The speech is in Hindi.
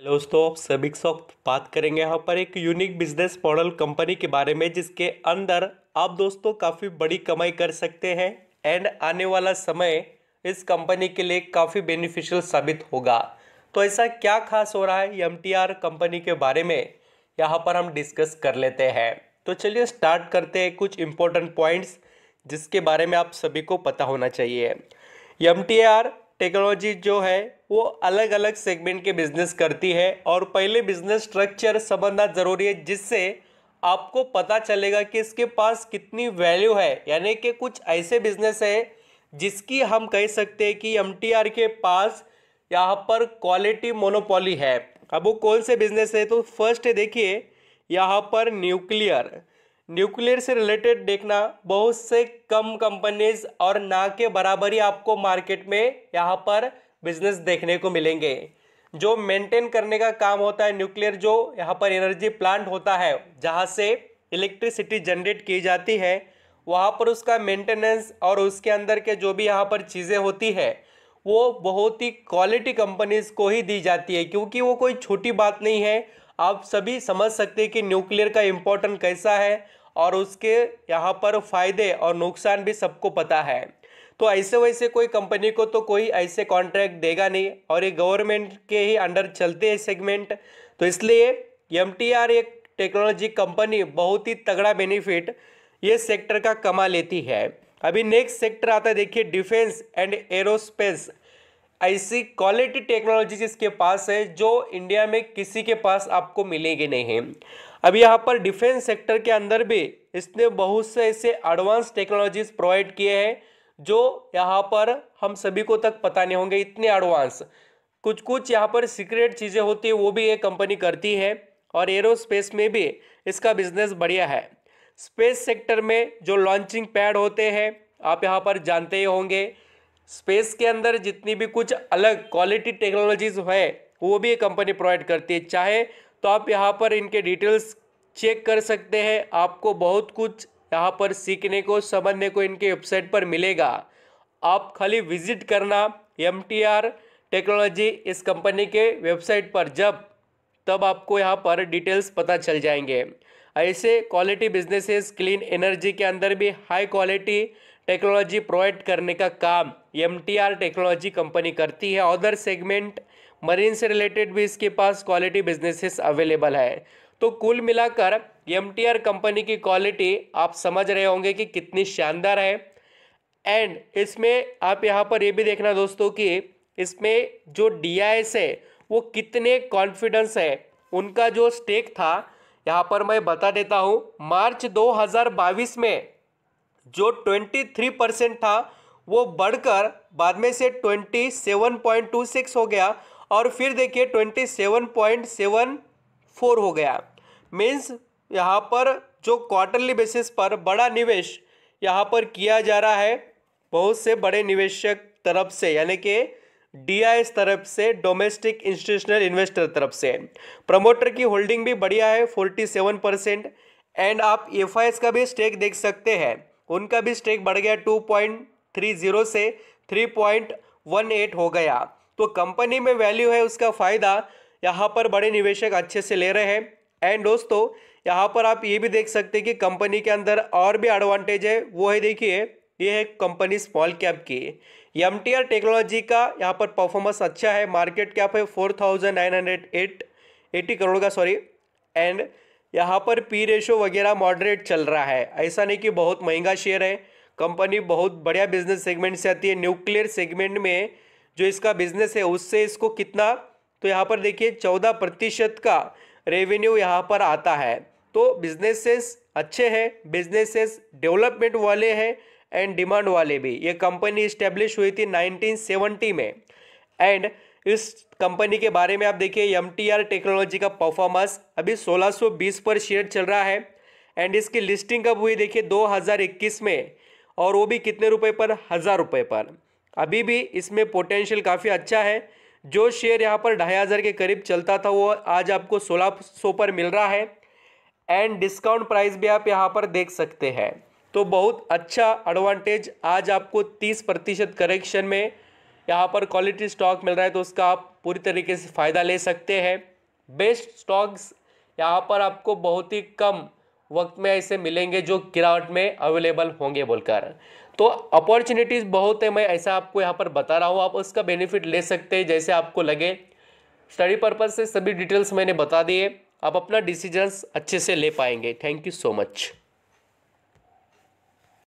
हेलो दोस्तों सभी सब बात करेंगे यहाँ पर एक यूनिक बिजनेस मॉडल कंपनी के बारे में जिसके अंदर आप दोस्तों काफ़ी बड़ी कमाई कर सकते हैं एंड आने वाला समय इस कंपनी के लिए काफ़ी बेनिफिशियल साबित होगा तो ऐसा क्या खास हो रहा है एम कंपनी के बारे में यहाँ पर हम डिस्कस कर लेते हैं तो चलिए स्टार्ट करते हैं कुछ इम्पोर्टेंट पॉइंट्स जिसके बारे में आप सभी को पता होना चाहिए एम टेक्नोलॉजी जो है वो अलग अलग सेगमेंट के बिजनेस करती है और पहले बिजनेस स्ट्रक्चर समझना ज़रूरी है जिससे आपको पता चलेगा कि इसके पास कितनी वैल्यू है यानी कि कुछ ऐसे बिजनेस है जिसकी हम कह सकते हैं कि एम के पास यहाँ पर क्वालिटी मोनोपोली है अब वो कौन से बिजनेस तो है तो फर्स्ट देखिए यहाँ पर न्यूक्लियर न्यूक्लियर से रिलेटेड देखना बहुत से कम कंपनीज और ना के बराबर ही आपको मार्केट में यहाँ पर बिजनेस देखने को मिलेंगे जो मेंटेन करने का काम होता है न्यूक्लियर जो यहाँ पर एनर्जी प्लांट होता है जहाँ से इलेक्ट्रिसिटी जनरेट की जाती है वहाँ पर उसका मेंटेनेंस और उसके अंदर के जो भी यहाँ पर चीज़ें होती है वो बहुत ही क्वालिटी कंपनीज को ही दी जाती है क्योंकि वो कोई छोटी बात नहीं है आप सभी समझ सकते हैं कि न्यूक्लियर का इम्पोर्टेंट कैसा है और उसके यहाँ पर फ़ायदे और नुकसान भी सबको पता है तो ऐसे वैसे कोई कंपनी को तो कोई ऐसे कॉन्ट्रैक्ट देगा नहीं और ये गवर्नमेंट के ही अंडर चलते हैं सेगमेंट तो इसलिए एम एक टेक्नोलॉजी कंपनी बहुत ही तगड़ा बेनिफिट ये सेक्टर का कमा लेती है अभी नेक्स्ट सेक्टर आता है देखिए डिफेंस एंड एरोस्पेस ऐसी क्वालिटी टेक्नोलॉजी जिसके पास है जो इंडिया में किसी के पास आपको मिलेगी नहीं अब यहाँ पर डिफेंस सेक्टर के अंदर भी इसने बहुत से ऐसे एडवांस टेक्नोलॉजीज प्रोवाइड किए हैं जो यहाँ पर हम सभी को तक पता नहीं होंगे इतने एडवांस कुछ कुछ यहाँ पर सीक्रेट चीज़ें होती है वो भी ये कंपनी करती है और एरोस्पेस में भी इसका बिजनेस बढ़िया है स्पेस सेक्टर में जो लॉन्चिंग पैड होते हैं आप यहाँ पर जानते ही होंगे स्पेस के अंदर जितनी भी कुछ अलग क्वालिटी टेक्नोलॉजीज है वो भी ये कंपनी प्रोवाइड करती है चाहे तो आप यहाँ पर इनके डिटेल्स चेक कर सकते हैं आपको बहुत कुछ यहाँ पर सीखने को समझने को इनके वेबसाइट पर मिलेगा आप खाली विजिट करना एम टेक्नोलॉजी इस कंपनी के वेबसाइट पर जब तब आपको यहाँ पर डिटेल्स पता चल जाएंगे ऐसे क्वालिटी बिजनेसेस क्लीन एनर्जी के अंदर भी हाई क्वालिटी टेक्नोलॉजी प्रोवाइड करने का काम एम टेक्नोलॉजी कंपनी करती है अदर सेगमेंट मरीन से रिलेटेड भी इसके पास क्वालिटी बिजनेसेस अवेलेबल है तो कुल मिलाकर एम कंपनी की क्वालिटी आप समझ रहे होंगे कि कितनी शानदार है एंड इसमें आप यहाँ पर ये भी देखना दोस्तों कि इसमें जो डी है वो कितने कॉन्फिडेंस है उनका जो स्टेक था यहाँ पर मैं बता देता हूँ मार्च 2022 में जो 23 परसेंट था वो बढ़कर बाद में से 27.26 हो गया और फिर देखिए twenty seven point seven four हो गया मीन्स यहाँ पर जो क्वार्टरली बेसिस पर बड़ा निवेश यहाँ पर किया जा रहा है बहुत से बड़े निवेशक तरफ से यानी कि डी तरफ से डोमेस्टिक इंस्टीट्यूशनल इन्वेस्टर तरफ से प्रमोटर की होल्डिंग भी बढ़िया है फोर्टी सेवन परसेंट एंड आप एफ का भी स्टेक देख सकते हैं उनका भी स्टेक बढ़ गया टू पॉइंट थ्री जीरो से थ्री पॉइंट वन एट हो गया तो कंपनी में वैल्यू है उसका फ़ायदा यहाँ पर बड़े निवेशक अच्छे से ले रहे हैं एंड दोस्तों यहाँ पर आप ये भी देख सकते हैं कि कंपनी के अंदर और भी एडवांटेज है वो है देखिए ये है कंपनी स्मॉल कैप की एम टेक्नोलॉजी का यहाँ पर परफॉर्मेंस अच्छा है मार्केट कैप है four thousand nine hundred eight eighty crore का सॉरी एंड यहाँ पर पी रेशो वगैरह मॉडरेट चल रहा है ऐसा नहीं कि बहुत महंगा शेयर है कंपनी बहुत बढ़िया बिजनेस सेगमेंट से आती है न्यूक्लियर सेगमेंट में जो इसका बिजनेस है उससे इसको कितना तो यहाँ पर देखिए चौदह प्रतिशत का रेवेन्यू यहाँ पर आता है तो बिजनेसेस अच्छे हैं बिजनेसेस डेवलपमेंट वाले हैं एंड डिमांड वाले भी ये कंपनी इस्टेब्लिश हुई थी 1970 में एंड इस कंपनी के बारे में आप देखिए एम टेक्नोलॉजी का परफॉर्मेंस अभी 1620 पर शेयर चल रहा है एंड इसकी लिस्टिंग कब हुई देखिए 2021 में और वो भी कितने रुपए पर हज़ार रुपए पर अभी भी इसमें पोटेंशियल काफ़ी अच्छा है जो शेयर यहाँ पर ढाई हज़ार के करीब चलता था वो आज आपको सोलह सौ पर मिल रहा है एंड डिस्काउंट प्राइस भी आप यहाँ पर देख सकते हैं तो बहुत अच्छा एडवांटेज आज आपको तीस प्रतिशत करेक्शन में यहाँ पर क्वालिटी स्टॉक मिल रहा है तो उसका आप पूरी तरीके से फ़ायदा ले सकते हैं बेस्ट स्टॉक्स यहाँ पर आपको बहुत ही कम वक्त में ऐसे मिलेंगे जो गिरावट में अवेलेबल होंगे बोलकर तो अपॉर्चुनिटीज़ बहुत है मैं ऐसा आपको यहाँ पर बता रहा हूँ आप उसका बेनिफिट ले सकते हैं जैसे आपको लगे स्टडी पर्पज़ से सभी डिटेल्स मैंने बता दिए आप अपना डिसीजंस अच्छे से ले पाएंगे थैंक यू सो मच